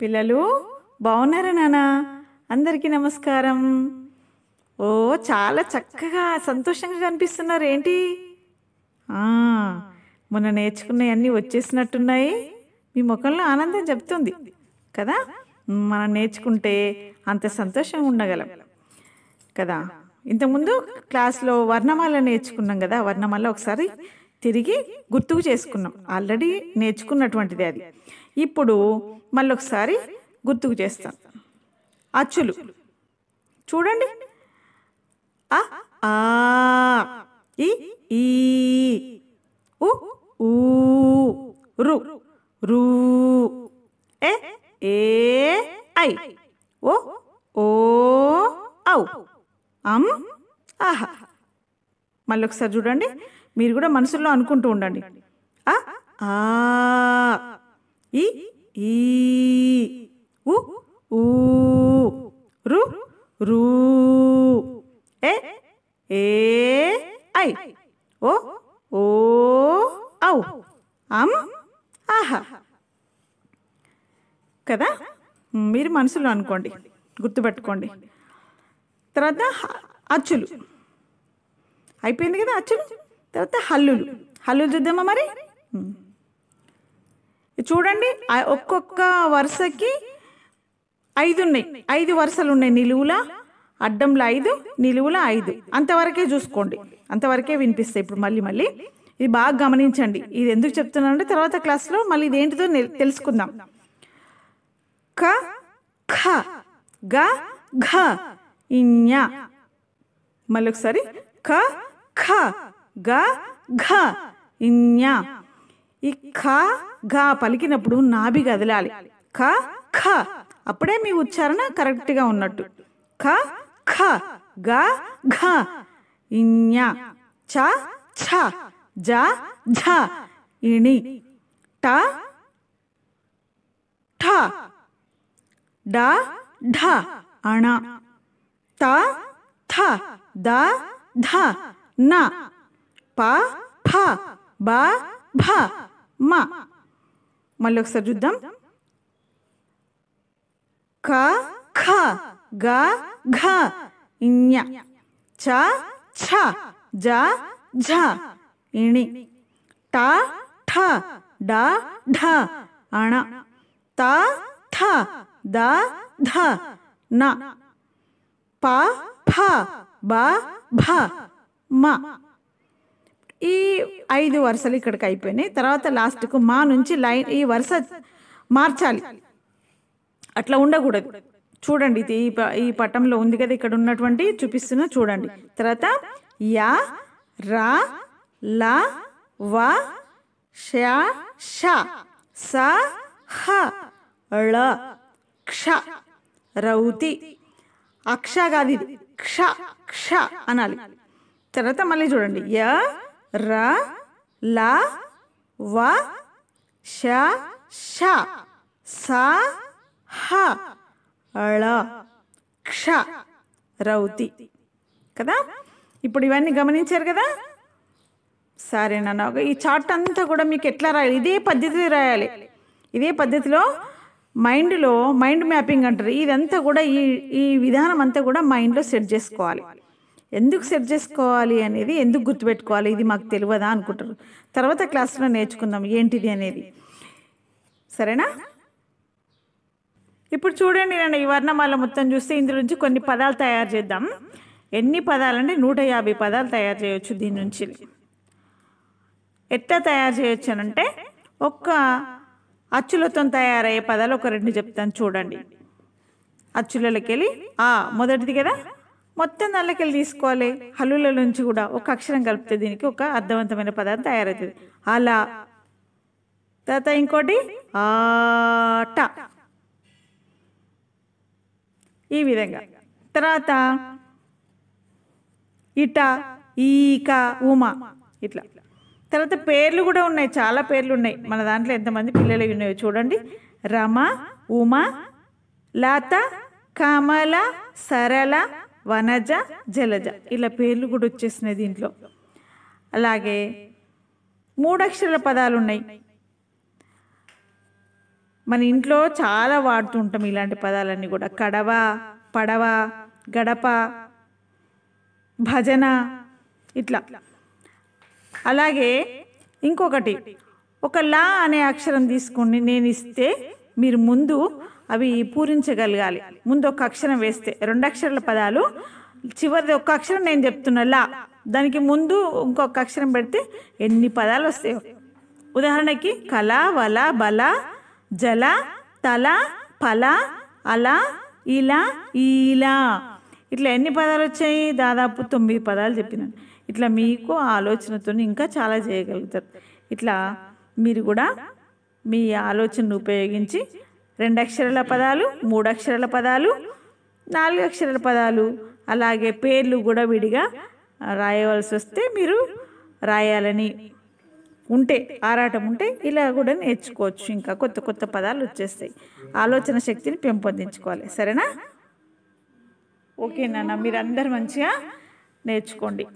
పిల్లలు బాగున్నారా నానా అందరికీ నమస్కారం ఓ చాలా చక్కగా సంతోషంగా కనిపిస్తున్నారు ఏంటి మొన్న నేర్చుకున్నవన్నీ వచ్చేసినట్టున్నాయి మీ ముఖంలో ఆనందం చెప్తుంది కదా మనం నేర్చుకుంటే అంత సంతోషం ఉండగలం కదా ఇంతకుముందు క్లాస్లో వర్ణమాల నేర్చుకున్నాం కదా వర్ణమాల ఒకసారి తిరిగి గుర్తుకు చేసుకున్నాం ఆల్రెడీ నేర్చుకున్నటువంటిది అది ఇప్పుడు మళ్ళొకసారి గుర్తుకు చేస్తాను అచ్చులు చూడండి ఆ ఆ ఈ ఈ ఊ ఏ ఏ ఐ ఓ ఓ ఔ అమ్ ఆహా మళ్ళీ ఒకసారి చూడండి మీరు కూడా మనసులో అనుకుంటూ ఉండండి ఆ ఆ ఈ ఈ ఉ ఊ రు ఏ ఏ ఐ ఓ ఓ ఔ అమ్ ఆహా కదా మీరు మనసులో అనుకోండి గుర్తుపెట్టుకోండి తర్వాత అచ్చులు అయిపోయింది కదా అచ్చులు తర్వాత హల్లులు హల్లులు చూద్దామా మరి చూడండి ఒక్కొక్క వరుసకి ఐదు ఉన్నాయి ఐదు వరుసలు ఉన్నాయి నిలువుల అడ్డంలో ఐదు నిలువుల ఐదు అంతవరకే చూసుకోండి అంతవరకే వినిపిస్తాయి ఇప్పుడు మళ్ళీ మళ్ళీ ఇది బాగా గమనించండి ఇది ఎందుకు చెప్తున్నానంటే తర్వాత క్లాస్లో మళ్ళీ ఇదేంటిదో తెలుసుకుందాం క ఖ గ ఘ ఇన్య మళ్ళీ ఒకసారి క ఖ గ ఘ ఇన్య ఈ ఖ ఘా పలికినప్పుడు నాభి కదలాలి ఖ ఖ అప్పుడే మీ ఉచ్చారణ కరెక్ట్గా ఉన్నట్టు ఖ ఖ గా ఘ ఇన్య చ ఛ జ ఝ ఇణి ట ఠ డ ఢ అణ త థ ద ధ న ప ఫ బ భ మ మళ్ళీ ఒకసారి చూద్దాం క ఖ గ ఘ ఞ చ ఛ జ ఝ ఇణి ట ఠ డ ఢ అణ త థ ద ధ న ప ఫ బ భ మ ఈ ఐదు వరుసలు ఇక్కడికి అయిపోయినాయి తర్వాత లాస్ట్కు మా నుంచి లైన్ ఈ వరుస మార్చాలి అట్లా ఉండకూడదు చూడండి ఇది ఈ ఈ పటంలో ఉంది కదా ఇక్కడ ఉన్నటువంటి చూపిస్తున్నా చూడండి తర్వాత యా రా లా వ షా ష స హ ళ క్ష రౌతి అక్ష కాదు ఇది క్ష క్ష అనాలి తర్వాత మళ్ళీ చూడండి య ర ల వ ష ష స హ ళ క్ష రౌతి కదా ఇప్పుడు ఇవన్నీ గమనించారు కదా సరే నాన్న ఈ చార్ట్ అంతా కూడా మీకు ఎట్లా రాయాలి ఇదే పద్ధతి రాయాలి ఇదే పద్ధతిలో మైండ్లో మైండ్ మ్యాపింగ్ అంటారు ఇదంతా కూడా ఈ ఈ విధానం అంతా కూడా మైండ్లో సెట్ చేసుకోవాలి ఎందుకు సెట్ చేసుకోవాలి అనేది ఎందుకు గుర్తుపెట్టుకోవాలి ఇది మాకు తెలియదా అనుకుంటారు తర్వాత క్లాస్లో నేర్చుకుందాం ఏంటిది అనేది సరేనా ఇప్పుడు చూడండి నేను ఈ వర్ణమాల మొత్తం చూస్తే ఇందు నుంచి కొన్ని పదాలు తయారు చేద్దాం ఎన్ని పదాలంటే నూట యాభై పదాలు తయారు చేయవచ్చు దీని నుంచి ఎట్లా తయారు చేయొచ్చు అంటే ఒక్క అచ్చులతో తయారయ్యే పదాలు ఒక రెండు చెప్తాను చూడండి అచ్చులకి వెళ్ళి ఆ మొదటిది కదా మొత్తం నల్లకెళ్ళి తీసుకోవాలి హల్లుల నుంచి కూడా ఒక అక్షరం కలిపితే దీనికి ఒక అర్థవంతమైన పదార్థం తయారవుతుంది అలా తర్వాత ఇంకోటి ఆట ఈ విధంగా తర్వాత ఇట ఈక ఉమ ఇట్లా తర్వాత పేర్లు కూడా ఉన్నాయి చాలా పేర్లు ఉన్నాయి మన దాంట్లో ఎంతమంది పిల్లలు ఉన్నాయో చూడండి రమ ఉమ లత కమల సరళ వనజ జలజ ఇలా పేర్లు కూడా వచ్చేసినాయి దీంట్లో అలాగే మూడక్షరాల పదాలు ఉన్నాయి మన ఇంట్లో చాలా వాడుతూ ఉంటాం ఇలాంటి పదాలన్నీ కూడా కడవ పడవ గడప భజన ఇట్లా అలాగే ఇంకొకటి ఒక లా అనే అక్షరం తీసుకుని నేను ఇస్తే మీరు ముందు అవి పూరించగలగాలి ముందు ఒక అక్షరం వేస్తే రెండు అక్షరాల పదాలు చివరిది ఒక అక్షరం నేను చెప్తున్నా లా దానికి ముందు ఇంకొక అక్షరం పెడితే ఎన్ని పదాలు వస్తాయో ఉదాహరణకి కళ వల బల జల తల పల అల ఇలా ఇలా ఇట్లా ఎన్ని పదాలు వచ్చాయి దాదాపు తొమ్మిది పదాలు చెప్పినాను ఇట్లా మీకు ఆలోచనతో ఇంకా చాలా చేయగలుగుతారు ఇట్లా మీరు కూడా మీ ఆలోచనను ఉపయోగించి రెండు అక్షరాల పదాలు మూడు అక్షరాల పదాలు నాలుగు అక్షరాల పదాలు అలాగే పేర్లు కూడా విడిగా రాయవలసి వస్తే మీరు రాయాలని ఉంటే ఆరాటం ఉంటే ఇలా కూడా నేర్చుకోవచ్చు ఇంకా కొత్త కొత్త పదాలు వచ్చేస్తాయి ఆలోచన శక్తిని పెంపొందించుకోవాలి సరేనా ఓకేనా మీరు అందరు మంచిగా నేర్చుకోండి